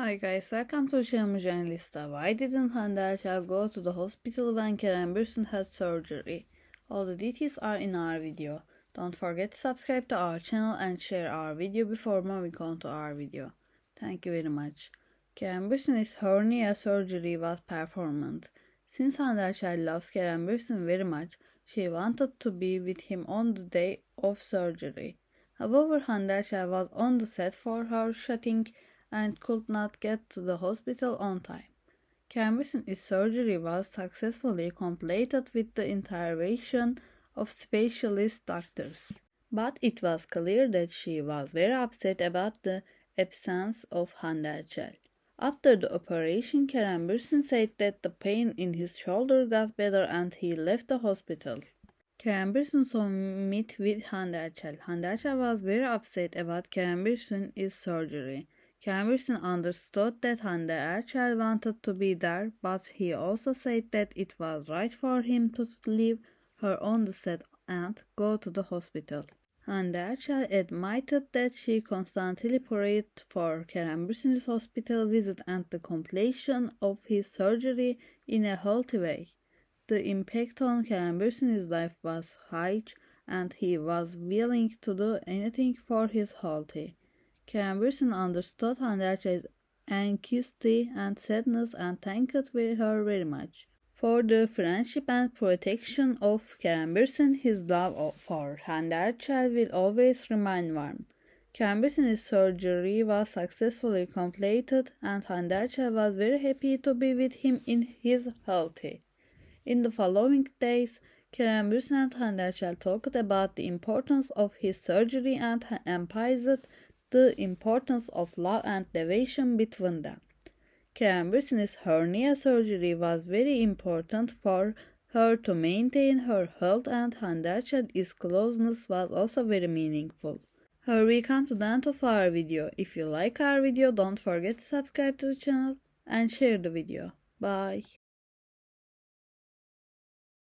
Hi guys, welcome to Channel Journalista. Why didn't Hande shall go to the hospital when Karen Bursun had surgery? All the details are in our video. Don't forget to subscribe to our channel and share our video before moving on to our video. Thank you very much. Karen Bursun's hernia surgery was performed. Since Hande Şel loves Karen Bursun very much, she wanted to be with him on the day of surgery. However, Hande Şel was on the set for her shooting and could not get to the hospital on time. Kermit's surgery was successfully completed with the intervention of specialist doctors. But it was clear that she was very upset about the absence of Handerchel. After the operation, Kerem Bürsin said that the pain in his shoulder got better and he left the hospital. Kerem Bürsin saw meet with Handerchel. Handerchel was very upset about Kerem Bürsin's surgery. Kemerton understood that Hande Erçel wanted to be there, but he also said that it was right for him to leave her on the set and go to the hospital. Hande Erçel admitted that she constantly prayed for Kemerton's hospital visit and the completion of his surgery in a healthy way. The impact on Kemerton's life was huge, and he was willing to do anything for his health. Cranberson understood Handarcha's anxiety and sadness and thanked her very much for the friendship and protection of Cranberson. His love for Handarcha will always remain warm. Cranberton's surgery was successfully completed and Handarcha was very happy to be with him in his healthy. In the following days, Cranberton and Handarcha talked about the importance of his surgery and emphasized the importance of love and devotion between them. Cranberry's hernia surgery was very important for her to maintain her health and Handarcha's closeness was also very meaningful. Here we come to the end of our video. If you like our video, don't forget to subscribe to the channel and share the video. Bye.